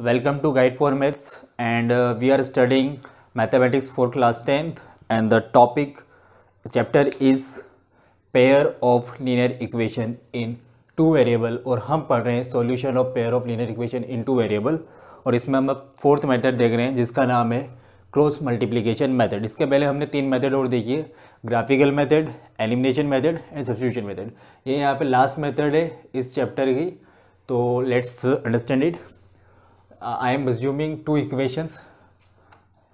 Welcome to guide for maths and we are studying mathematics for class tenth and the topic chapter is pair of of equation in two variable और हम पढ़ रहे हैं solution of pair of linear equation in two variable और इसमें हम अब fourth method देख रहे हैं जिसका नाम है क्लोज मल्टीप्लीकेशन मैथड इसके पहले हमने तीन मैथड और देखिए graphical method elimination method and substitution method ये यहाँ पर लास्ट मेथड है इस चैप्टर की तो let's understand it Uh, I am assuming two equations.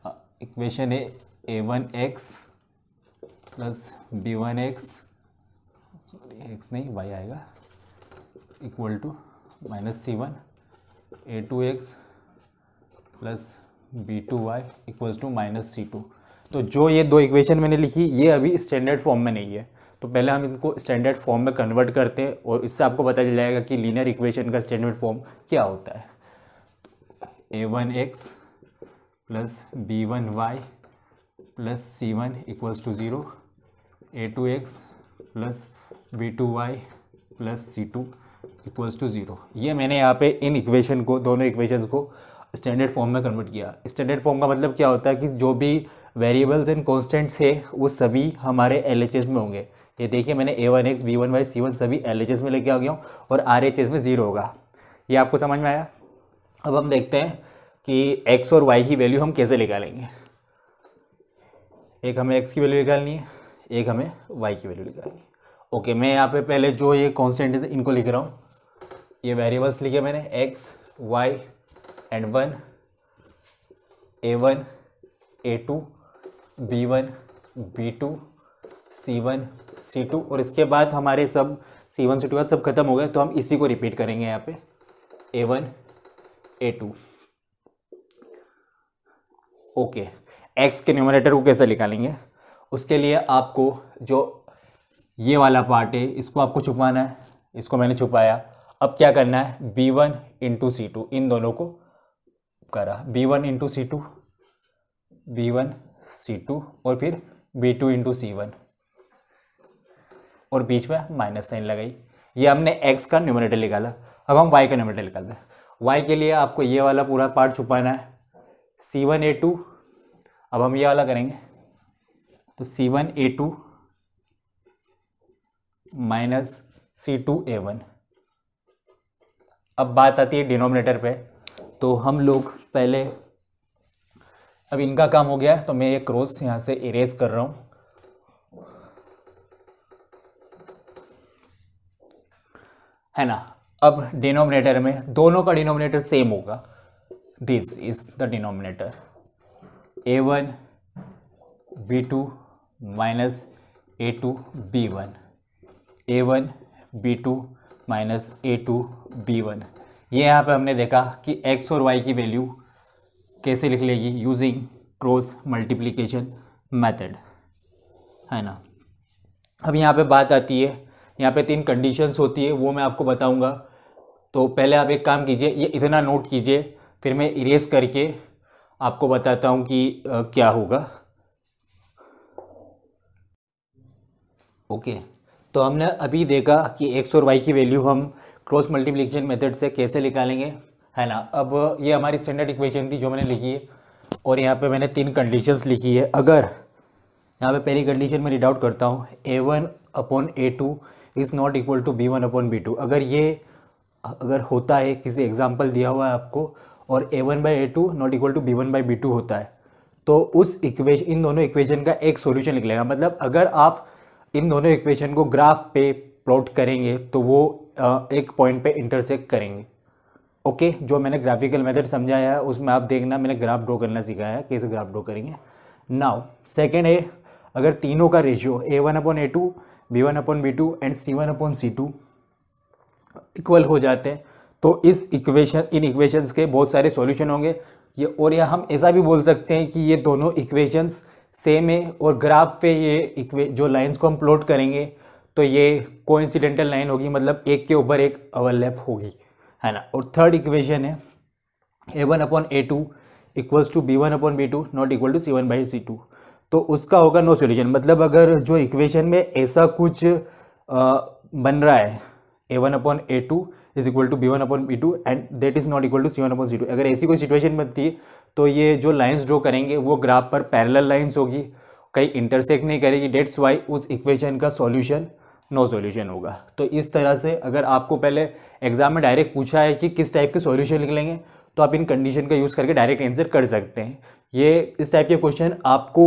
Uh, equation A, x plus B one x x नहीं वाई आएगा equal to minus C one A two x plus B two y equals to minus C two तो जो ये दो equation मैंने लिखी ये अभी स्टैंडर्ड फॉर्म में नहीं है तो पहले हम इनको स्टैंडर्ड फॉर्म में कन्वर्ट करते हैं और इससे आपको पता चल जाएगा कि लीनियर इक्वेशन का स्टैंडर्ड फॉर्म क्या होता है A one x plus B one y plus C one equals to zero A two x plus B two y plus C two equals to zero ये मैंने यहाँ पे इन इक्वेशन को दोनों इक्वेशंस को स्टैंडर्ड फॉर्म में convert किया standard form का मतलब क्या होता है कि जो भी वेरिएबल्स एंड कॉन्स्टेंट्स है वो सभी हमारे एल में होंगे ये देखिए मैंने A one x B one y C one सभी एल में लेके आ गया हूँ और आर में ज़ीरो होगा ये आपको समझ में आया अब हम देखते हैं कि एक्स और वाई की वैल्यू हम कैसे निकालेंगे एक हमें एक्स की वैल्यू निकालनी है एक हमें वाई की वैल्यू निकालनी है ओके मैं यहाँ पे पहले जो ये कॉन्सेंट है इनको लिख रहा हूँ ये वेरिएबल्स लिखे मैंने x y and one A one A two B one B two C one C two और इसके बाद हमारे सब सी वन सी टू बाद सब खत्म हो गए तो हम इसी को रिपीट करेंगे यहाँ पे A one A two okay x के न्यूमरेटर को कैसे निकालेंगे उसके लिए आपको जो ये वाला पार्ट है इसको आपको छुपाना है इसको मैंने छुपाया अब क्या करना है B one into C two इन दोनों को करा B one into C two B one C two और फिर B two into C one और बीच में माइनस साइन लगाई ये हमने एक्स का न्यूमरेटर निकाला अब हम वाई का न्यूमरेटर निकालते हैं वाई के लिए आपको ये वाला पूरा पार्ट छुपाना है सी वन ए टू अब हम ये वाला करेंगे तो C one A two minus C two A one अब बात आती है डिनोमिनेटर पे तो हम लोग पहले अब इनका काम हो गया तो मैं ये क्रॉस यहाँ से इरेज कर रहा हूँ है ना अब डिनोमिनेटर में दोनों का डिनोमिनेटर सेम होगा this is the denominator A one B two minus A two B one A one B two minus A two B one ये यहाँ पे हमने देखा कि एक्स और वाई की वैल्यू कैसे लिख लेगी यूजिंग क्रॉस मल्टीप्लीकेशन मैथड है ना अब यहाँ पे बात आती है यहाँ पे तीन कंडीशंस होती है वो मैं आपको बताऊँगा तो पहले आप एक काम कीजिए ये इतना नोट कीजिए फिर मैं इरेज करके आपको बताता हूँ कि आ, क्या होगा ओके तो हमने अभी देखा कि एक्स और वाई की वैल्यू हम क्रॉस मल्टीप्लिकेशन मेथड से कैसे निकालेंगे है ना अब ये हमारी स्टैंडर्ड इक्वेशन थी जो मैंने लिखी है और यहाँ पे मैंने तीन कंडीशंस लिखी है अगर यहाँ पे पहली कंडीशन में रीड आउट करता हूँ A one upon A two is not equal to B one upon B two अगर ये अगर होता है किसी एग्जाम्पल दिया हुआ है आपको और A one by A two not equal to B one by B two होता है तो उस इक्वेशन इन दोनों इक्वेशन का एक सोल्यूशन निकलेगा मतलब अगर आप इन दोनों इक्वेशन को ग्राफ पे प्लॉट करेंगे तो वो एक पॉइंट पे इंटरसेक्ट करेंगे ओके जो मैंने ग्राफिकल मेथड समझाया है उसमें आप देखना मैंने ग्राफ ड्रॉ करना सिखाया है कैसे ग्राफ ड्रॉ करेंगे नाउ सेकेंड है अगर तीनों का ratio A one upon A two B one upon B two and C one upon C two equal हो जाते हैं तो इस इक्वेशन इन इक्वेशंस के बहुत सारे सॉल्यूशन होंगे ये और यह हम ऐसा भी बोल सकते हैं कि ये दोनों इक्वेशंस सेम है और ग्राफ पे ये इक्वे जो लाइंस को हम प्लॉट करेंगे तो ये कोइंसिडेंटल लाइन होगी मतलब एक के ऊपर एक ओवरलैप होगी है ना और थर्ड इक्वेशन है A one upon A two equals to B one upon B two not equal to C one by C two तो उसका होगा नो सोल्यूशन मतलब अगर जो इक्वेशन में ऐसा कुछ आ, बन रहा है A one upon A two is equal to B one upon B two and that is not equal to C one upon C two अगर ऐसी कोई सिचुएशन बनती है तो ये जो लाइन्स ड्रॉ करेंगे वो ग्राफ पर पैरेलल लाइन्स होगी कहीं इंटरसेक्ट नहीं करेगी डेट्स वाई उस इक्वेशन का सॉल्यूशन नो सॉल्यूशन होगा तो इस तरह से अगर आपको पहले एग्जाम में डायरेक्ट पूछा है कि किस टाइप के सॉल्यूशन निकलेंगे तो आप इन कंडीशन का यूज़ करके डायरेक्ट आंसर कर सकते हैं ये इस टाइप के क्वेश्चन आपको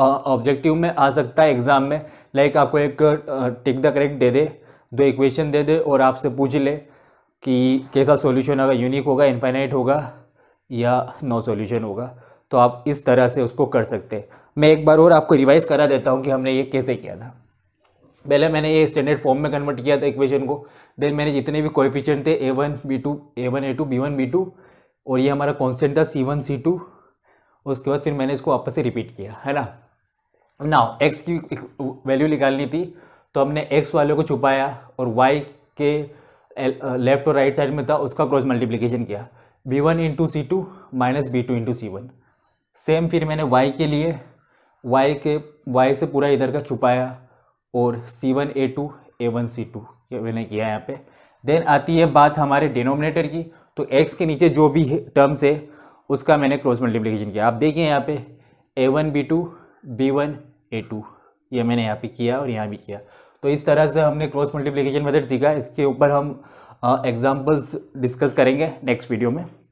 ऑब्जेक्टिव में आ सकता है एग्ज़ाम में लाइक आपको एक टिक द करेक्ट दे दे दो इक्वेशन दे दे और आपसे पूछ ले कि कैसा सॉल्यूशन होगा यूनिक होगा इनफाइनाइट होगा या नो सॉल्यूशन होगा तो आप इस तरह से उसको कर सकते हैं मैं एक बार और आपको रिवाइज़ करा देता हूँ कि हमने ये कैसे किया था पहले मैंने ये स्टैंडर्ड फॉर्म में कन्वर्ट किया था इक्वेशन को देन मैंने जितने भी कोएफिशिएंट थे A one B two A one A two B one B two और ये हमारा कॉन्स्टेंट था सी वन सी टू और उसके बाद फिर मैंने इसको आपस से रिपीट किया है ना नाउ एक्स की वैल्यू निकालनी थी तो हमने एक्स वाले को छुपाया और वाई के लेफ्ट और राइट साइड में था उसका क्रॉस मल्टीप्लीकेशन किया B one into C two minus B two into C one same फिर मैंने वाई के लिए वाई के वाई से पूरा इधर का छुपाया और C one A two A one C two ये मैंने किया यहाँ पे देन आती है बात हमारे डिनोमिनेटर की तो एक्स के नीचे जो भी टर्म्स है उसका मैंने क्रॉस मल्टीप्लिकेशन किया आप देखिए यहाँ पे A one B two B one A two ये मैंने यहाँ पे किया और यहाँ भी किया तो इस तरह से हमने क्रॉस मल्टीप्लीकेशन मेथड सीखा इसके ऊपर हम एग्जाम्पल्स डिस्कस करेंगे नेक्स्ट वीडियो में